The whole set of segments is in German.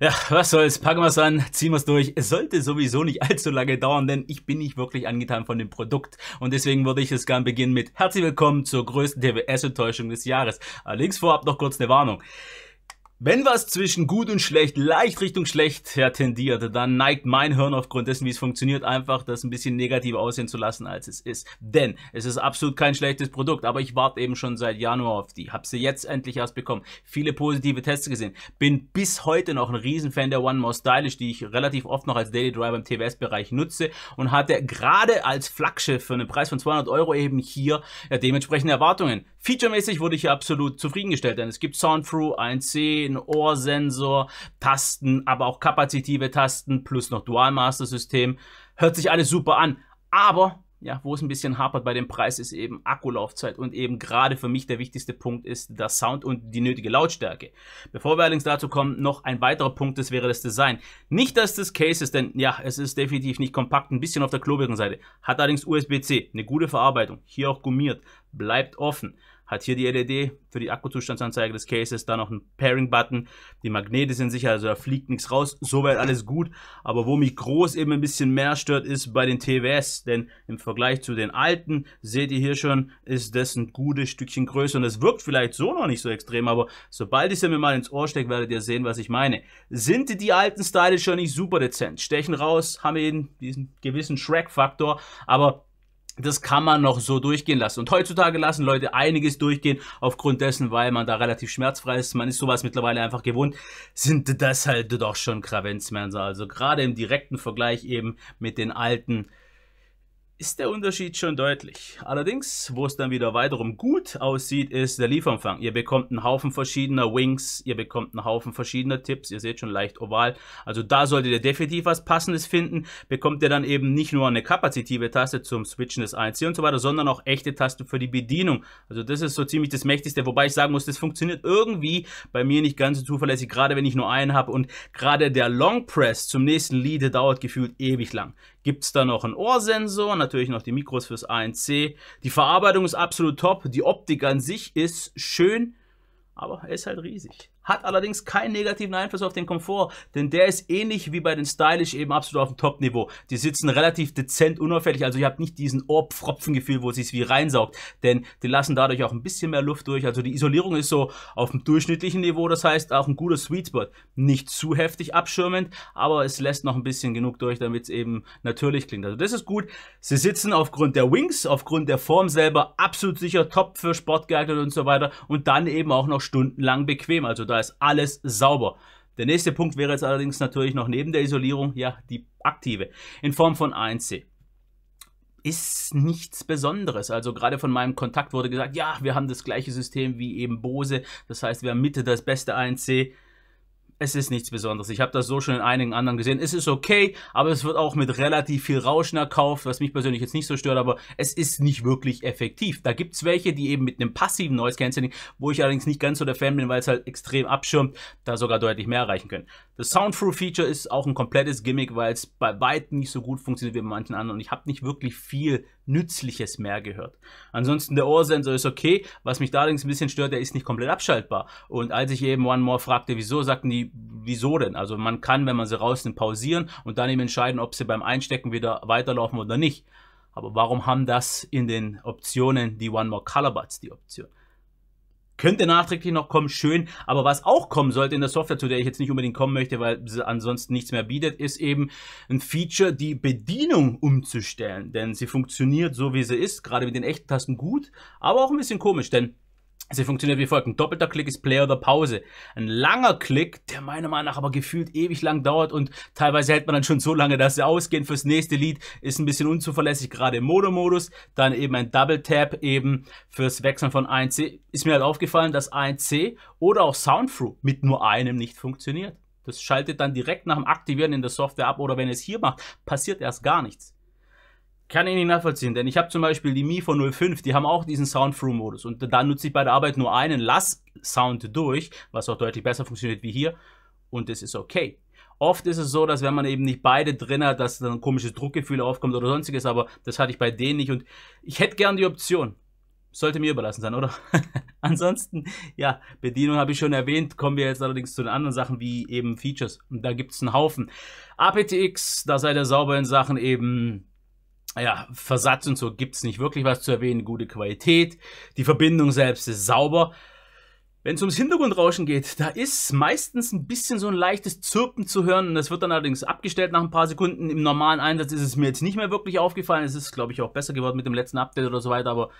Ja, was soll's, packen wir's an, ziehen wir's durch. Es sollte sowieso nicht allzu lange dauern, denn ich bin nicht wirklich angetan von dem Produkt. Und deswegen würde ich es gern beginnen mit Herzlich Willkommen zur größten TWS-Enttäuschung des Jahres. Allerdings vorab noch kurz eine Warnung. Wenn was zwischen gut und schlecht leicht Richtung schlecht her tendiert, dann neigt mein Hirn aufgrund dessen, wie es funktioniert, einfach das ein bisschen negativer aussehen zu lassen, als es ist. Denn es ist absolut kein schlechtes Produkt, aber ich warte eben schon seit Januar auf die. Hab sie jetzt endlich erst bekommen. Viele positive Tests gesehen. Bin bis heute noch ein Riesenfan der One More Stylish, die ich relativ oft noch als Daily Driver im TWS-Bereich nutze und hatte gerade als Flaggschiff für einen Preis von 200 Euro eben hier ja, äh, dementsprechende Erwartungen. Featuremäßig wurde ich hier absolut zufriedengestellt, denn es gibt Soundthrough, C, ein Ohrsensor, Tasten, aber auch kapazitive Tasten plus noch Dual Master System. Hört sich alles super an, aber ja, wo es ein bisschen hapert bei dem Preis ist eben Akkulaufzeit und eben gerade für mich der wichtigste Punkt ist der Sound und die nötige Lautstärke. Bevor wir allerdings dazu kommen, noch ein weiterer Punkt, das wäre das Design. Nicht, dass das Case ist, denn ja, es ist definitiv nicht kompakt, ein bisschen auf der klobigen Seite. Hat allerdings USB-C, eine gute Verarbeitung, hier auch gummiert, bleibt offen hat hier die LED für die Akkuzustandsanzeige des Cases, da noch ein Pairing-Button. Die Magnete sind sicher, also da fliegt nichts raus. Soweit alles gut. Aber wo mich groß eben ein bisschen mehr stört, ist bei den TWS. Denn im Vergleich zu den alten, seht ihr hier schon, ist das ein gutes Stückchen größer. Und es wirkt vielleicht so noch nicht so extrem, aber sobald ich sie mir mal ins Ohr stecke, werdet ihr sehen, was ich meine. Sind die alten Styles schon nicht super dezent? Stechen raus, haben eben diesen gewissen Shrek-Faktor, aber das kann man noch so durchgehen lassen. Und heutzutage lassen Leute einiges durchgehen, aufgrund dessen, weil man da relativ schmerzfrei ist. Man ist sowas mittlerweile einfach gewohnt, sind das halt doch schon Kravenzmänner. Also gerade im direkten Vergleich eben mit den alten ist der Unterschied schon deutlich. Allerdings, wo es dann wieder weiterum gut aussieht, ist der Lieferumfang. Ihr bekommt einen Haufen verschiedener Wings, ihr bekommt einen Haufen verschiedener Tipps, ihr seht schon leicht oval. Also da solltet ihr definitiv was Passendes finden. Bekommt ihr dann eben nicht nur eine kapazitive Taste zum Switchen des ANC und so weiter, sondern auch echte Tasten für die Bedienung. Also das ist so ziemlich das Mächtigste, wobei ich sagen muss, das funktioniert irgendwie bei mir nicht ganz so zuverlässig, gerade wenn ich nur einen habe und gerade der Long Press zum nächsten Lied dauert gefühlt ewig lang gibt es da noch einen Ohrsensor, natürlich noch die Mikros fürs ANC. Die Verarbeitung ist absolut top, die Optik an sich ist schön, aber er ist halt riesig hat allerdings keinen negativen Einfluss auf den Komfort, denn der ist ähnlich wie bei den Stylish eben absolut auf dem Top-Niveau. Die sitzen relativ dezent unauffällig, also ihr habt nicht diesen Ohrpfropfen-Gefühl, wo es sich wie reinsaugt, denn die lassen dadurch auch ein bisschen mehr Luft durch. Also die Isolierung ist so auf dem durchschnittlichen Niveau, das heißt auch ein guter Sweet Spot. Nicht zu heftig abschirmend, aber es lässt noch ein bisschen genug durch, damit es eben natürlich klingt. Also das ist gut. Sie sitzen aufgrund der Wings, aufgrund der Form selber absolut sicher, top für Sport geeignet und so weiter und dann eben auch noch stundenlang bequem. Also da da ist alles sauber. Der nächste Punkt wäre jetzt allerdings natürlich noch neben der Isolierung ja die aktive in Form von 1C. ist nichts Besonderes. Also gerade von meinem Kontakt wurde gesagt, ja, wir haben das gleiche System wie eben Bose. Das heißt, wir haben Mitte das beste 1C es ist nichts Besonderes. Ich habe das so schon in einigen anderen gesehen. Es ist okay, aber es wird auch mit relativ viel Rauschen erkauft, was mich persönlich jetzt nicht so stört, aber es ist nicht wirklich effektiv. Da gibt es welche, die eben mit einem passiven Noise Cancelling, wo ich allerdings nicht ganz so der Fan bin, weil es halt extrem abschirmt, da sogar deutlich mehr erreichen können. Das Soundproof-Feature ist auch ein komplettes Gimmick, weil es bei weitem nicht so gut funktioniert wie bei manchen anderen und ich habe nicht wirklich viel Nützliches mehr gehört. Ansonsten der Ohrsensor ist okay, was mich da allerdings ein bisschen stört, der ist nicht komplett abschaltbar. Und als ich eben One More fragte, wieso, sagten die, wieso denn? Also man kann, wenn man sie rausnimmt, pausieren und dann eben entscheiden, ob sie beim Einstecken wieder weiterlaufen oder nicht. Aber warum haben das in den Optionen die One More Color Buds die Option? könnte nachträglich noch kommen, schön. Aber was auch kommen sollte in der Software, zu der ich jetzt nicht unbedingt kommen möchte, weil sie ansonsten nichts mehr bietet, ist eben ein Feature, die Bedienung umzustellen. Denn sie funktioniert so, wie sie ist, gerade mit den echten Tasten gut, aber auch ein bisschen komisch, denn Sie funktioniert wie folgt. Ein doppelter Klick ist Play oder Pause. Ein langer Klick, der meiner Meinung nach aber gefühlt ewig lang dauert und teilweise hält man dann schon so lange, dass sie ausgehen fürs nächste Lied, ist ein bisschen unzuverlässig, gerade im Mono-Modus. Dann eben ein Double Tap eben fürs Wechseln von 1C. Ist mir halt aufgefallen, dass 1C oder auch Soundthrough mit nur einem nicht funktioniert. Das schaltet dann direkt nach dem Aktivieren in der Software ab oder wenn es hier macht, passiert erst gar nichts kann ich nicht nachvollziehen, denn ich habe zum Beispiel die Mi von 05, die haben auch diesen Sound-Through-Modus und da nutze ich bei der Arbeit nur einen Lass-Sound durch, was auch deutlich besser funktioniert wie hier und es ist okay. Oft ist es so, dass wenn man eben nicht beide drin hat, dass dann ein komisches Druckgefühl aufkommt oder sonstiges, aber das hatte ich bei denen nicht und ich hätte gern die Option. Sollte mir überlassen sein, oder? Ansonsten, ja, Bedienung habe ich schon erwähnt, kommen wir jetzt allerdings zu den anderen Sachen wie eben Features und da gibt es einen Haufen. APTX, da seid ihr sauber in Sachen eben ja, Versatz und so gibt es nicht wirklich was zu erwähnen. Gute Qualität. Die Verbindung selbst ist sauber. Wenn es ums Hintergrundrauschen geht, da ist meistens ein bisschen so ein leichtes Zirpen zu hören. Und das wird dann allerdings abgestellt nach ein paar Sekunden. Im normalen Einsatz ist es mir jetzt nicht mehr wirklich aufgefallen. Es ist, glaube ich, auch besser geworden mit dem letzten Update oder so weiter. Aber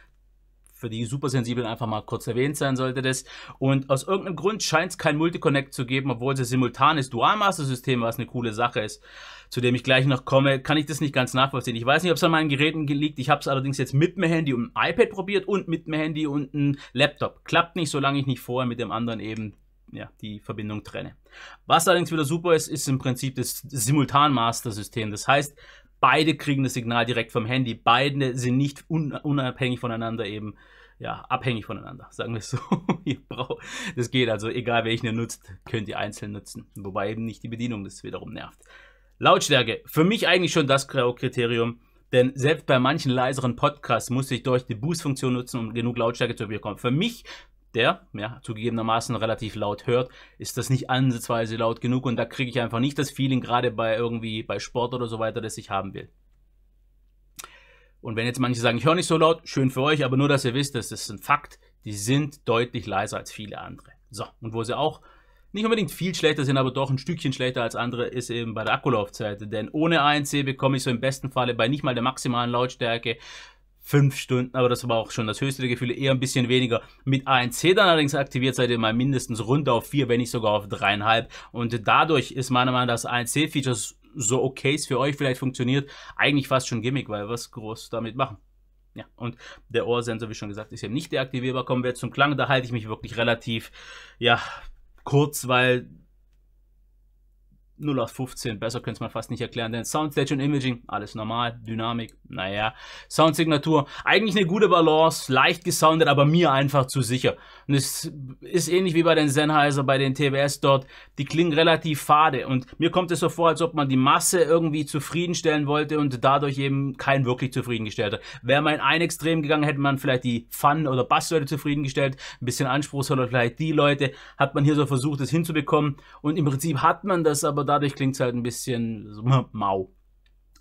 für die Supersensiblen einfach mal kurz erwähnt sein sollte das. Und aus irgendeinem Grund scheint es kein Multiconnect zu geben, obwohl es ein simultanes Dual-Master-System, was eine coole Sache ist, zu dem ich gleich noch komme, kann ich das nicht ganz nachvollziehen. Ich weiß nicht, ob es an meinen Geräten liegt. Ich habe es allerdings jetzt mit einem Handy und einem iPad probiert und mit einem Handy und einem Laptop. Klappt nicht, solange ich nicht vorher mit dem anderen eben ja, die Verbindung trenne. Was allerdings wieder super ist, ist im Prinzip das Simultan-Master-System. Das heißt, Beide kriegen das Signal direkt vom Handy. Beide sind nicht unabhängig voneinander eben, ja, abhängig voneinander, sagen wir es so. das geht also, egal welchen ihr nutzt, könnt ihr einzeln nutzen. Wobei eben nicht die Bedienung das wiederum nervt. Lautstärke, für mich eigentlich schon das Kriterium, denn selbst bei manchen leiseren Podcasts musste ich durch die Boost-Funktion nutzen, um genug Lautstärke zu bekommen. Für mich der ja, zugegebenermaßen relativ laut hört, ist das nicht ansatzweise laut genug und da kriege ich einfach nicht das Feeling, gerade bei irgendwie bei Sport oder so weiter, das ich haben will. Und wenn jetzt manche sagen, ich höre nicht so laut, schön für euch, aber nur, dass ihr wisst, das ist ein Fakt, die sind deutlich leiser als viele andere. So, und wo sie auch nicht unbedingt viel schlechter sind, aber doch ein Stückchen schlechter als andere, ist eben bei der Akkulaufzeit. Denn ohne ANC bekomme ich so im besten Falle bei nicht mal der maximalen Lautstärke fünf Stunden, aber das war auch schon das höchste der Gefühle, eher ein bisschen weniger. Mit ANC dann allerdings aktiviert seid ihr mal mindestens runter auf vier, wenn nicht sogar auf dreieinhalb. Und dadurch ist meiner Meinung nach das ANC-Feature so okay es für euch vielleicht funktioniert, eigentlich fast schon Gimmick, weil was groß damit machen. Ja, und der Ohrsensor, wie schon gesagt, ist ja nicht deaktivierbar. Kommen wir jetzt zum Klang, da halte ich mich wirklich relativ, ja, kurz, weil 0815, besser könnte man fast nicht erklären, denn Soundstage und Imaging, alles normal, Dynamik, naja, Soundsignatur, eigentlich eine gute Balance, leicht gesoundet, aber mir einfach zu sicher. Und es ist ähnlich wie bei den Sennheiser, bei den TWS dort, die klingen relativ fade und mir kommt es so vor, als ob man die Masse irgendwie zufriedenstellen wollte und dadurch eben keinen wirklich zufriedengestellt hat. Wäre man in ein Extrem gegangen, hätte man vielleicht die Fun- oder Bassleute zufriedengestellt, ein bisschen anspruchsvoller vielleicht die Leute, hat man hier so versucht, das hinzubekommen und im Prinzip hat man das aber dadurch klingt es halt ein bisschen so, mau.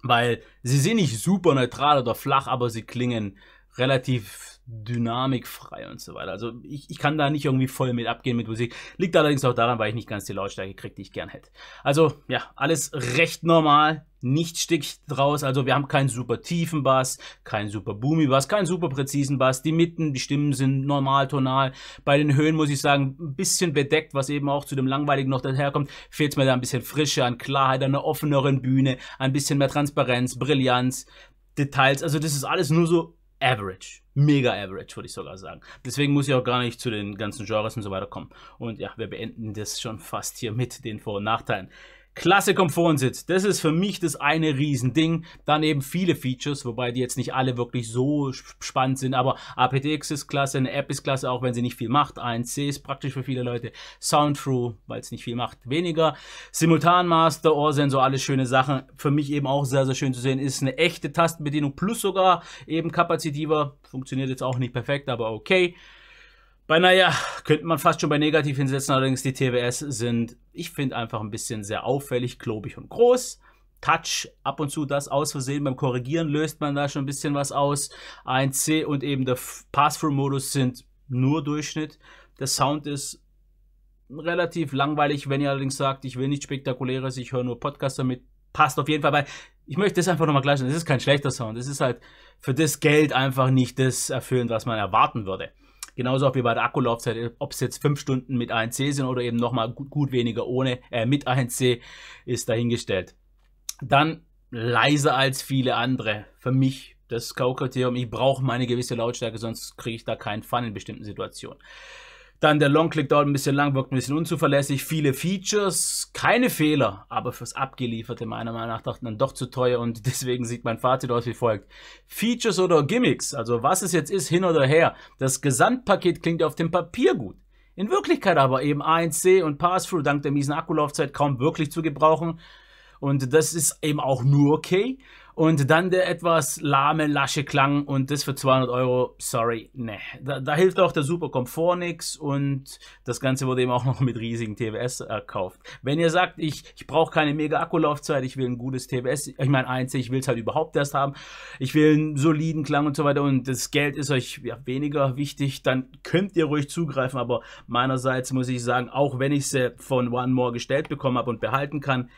Weil sie sind nicht super neutral oder flach, aber sie klingen relativ Dynamik frei und so weiter. Also ich, ich kann da nicht irgendwie voll mit abgehen mit Musik. Liegt allerdings auch daran, weil ich nicht ganz die Lautstärke kriege, die ich gern hätte. Also ja, alles recht normal, nicht stickig draus. Also wir haben keinen super tiefen Bass, keinen super boomy Bass, keinen super präzisen Bass. Die Mitten, die Stimmen sind normal tonal. Bei den Höhen muss ich sagen, ein bisschen bedeckt, was eben auch zu dem Langweiligen noch daherkommt. Fehlt mir da ein bisschen Frische, an Klarheit, an einer offeneren Bühne, ein bisschen mehr Transparenz, Brillanz. Details, also das ist alles nur so average. Mega average, würde ich sogar sagen. Deswegen muss ich auch gar nicht zu den ganzen Genres und so weiter kommen. Und ja, wir beenden das schon fast hier mit den Vor- und Nachteilen. Klasse Komfortsitz, das ist für mich das eine Riesending. Dann eben viele Features, wobei die jetzt nicht alle wirklich so spannend sind, aber aptX ist klasse, eine App ist klasse, auch wenn sie nicht viel macht. ANC ist praktisch für viele Leute. Soundthrough, weil es nicht viel macht, weniger. Simultanmaster, Ohrsensor, alles schöne Sachen. Für mich eben auch sehr, sehr schön zu sehen, ist eine echte Tastenbedienung plus sogar eben kapazitiver. Funktioniert jetzt auch nicht perfekt, aber okay. Bei naja, könnte man fast schon bei negativ hinsetzen, allerdings die TWS sind, ich finde, einfach ein bisschen sehr auffällig, klobig und groß. Touch, ab und zu das aus Versehen beim Korrigieren löst man da schon ein bisschen was aus. Ein C und eben der Pass-Through-Modus sind nur Durchschnitt. Der Sound ist relativ langweilig, wenn ihr allerdings sagt, ich will nichts Spektakuläres, ich höre nur Podcasts damit. Passt auf jeden Fall bei. Ich möchte das einfach nochmal gleich sagen. Es ist kein schlechter Sound. Es ist halt für das Geld einfach nicht das erfüllen, was man erwarten würde. Genauso auch wie bei der Akkulaufzeit, ob es jetzt fünf Stunden mit ANC sind oder eben nochmal gut, gut weniger ohne, äh, mit ANC ist dahingestellt. Dann leiser als viele andere. Für mich das ko Ich brauche meine gewisse Lautstärke, sonst kriege ich da keinen Fun in bestimmten Situationen. Dann der Long Click dauert ein bisschen lang, wirkt ein bisschen unzuverlässig. Viele Features, keine Fehler, aber fürs Abgelieferte meiner Meinung nach dachten dann doch zu teuer und deswegen sieht mein Fazit aus wie folgt. Features oder Gimmicks, also was es jetzt ist, hin oder her. Das Gesamtpaket klingt auf dem Papier gut. In Wirklichkeit aber eben ANC und Pass-Through dank der miesen Akkulaufzeit kaum wirklich zu gebrauchen. Und das ist eben auch nur okay. Und dann der etwas lahme, lasche Klang und das für 200 Euro, sorry, ne. Da, da, hilft auch der super Komfort nix und das Ganze wurde eben auch noch mit riesigen TWS erkauft. Wenn ihr sagt, ich, ich brauche keine mega Akkulaufzeit, ich will ein gutes TWS, ich meine, eins, ich will es halt überhaupt erst haben, ich will einen soliden Klang und so weiter und das Geld ist euch ja, weniger wichtig, dann könnt ihr ruhig zugreifen, aber meinerseits muss ich sagen, auch wenn ich sie äh, von One More gestellt bekommen habe und behalten kann,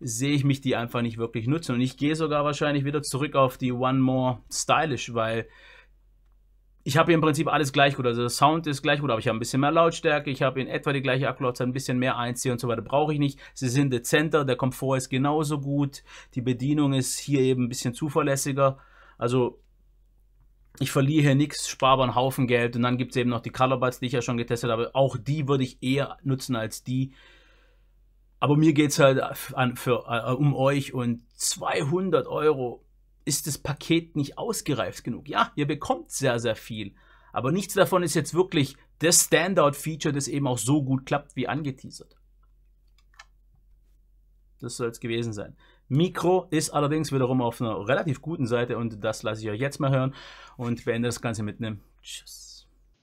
sehe ich mich die einfach nicht wirklich nutzen. Und ich gehe sogar wahrscheinlich wieder zurück auf die One More Stylish, weil ich habe hier im Prinzip alles gleich gut. Also der Sound ist gleich gut, aber ich habe ein bisschen mehr Lautstärke, ich habe in etwa die gleiche Akkulaufzeit, ein bisschen mehr 1C und so weiter brauche ich nicht. Sie sind dezenter, der Komfort ist genauso gut, die Bedienung ist hier eben ein bisschen zuverlässiger. Also ich verliere hier nichts, spare einen Haufen Geld und dann gibt es eben noch die Colorbuds, die ich ja schon getestet habe. Auch die würde ich eher nutzen als die, aber mir geht es halt äh, an, für, äh, äh, um euch und 200 Euro ist das Paket nicht ausgereift genug. Ja, ihr bekommt sehr, sehr viel. Aber nichts davon ist jetzt wirklich das Standout-Feature, das eben auch so gut klappt wie angeteasert. Das soll es gewesen sein. Mikro ist allerdings wiederum auf einer relativ guten Seite und das lasse ich euch jetzt mal hören und beende das Ganze mit einem Tschüss.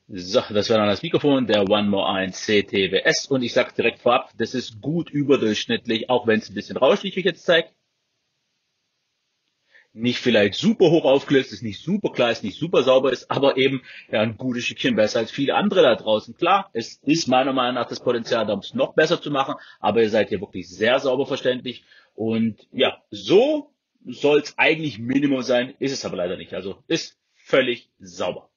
So, das war dann das Mikrofon der One More 1 CTWS und ich sag direkt vorab, das ist gut überdurchschnittlich, auch wenn es ein bisschen euch jetzt zeigt. Nicht vielleicht super hoch aufgelöst, ist nicht super klar, ist nicht super sauber, ist aber eben ja, ein gutes Stückchen besser als viele andere da draußen. Klar, es ist meiner Meinung nach das Potenzial, da um es noch besser zu machen, aber ihr seid hier wirklich sehr sauber verständlich und ja, so soll es eigentlich Minimum sein, ist es aber leider nicht. Also ist völlig sauber.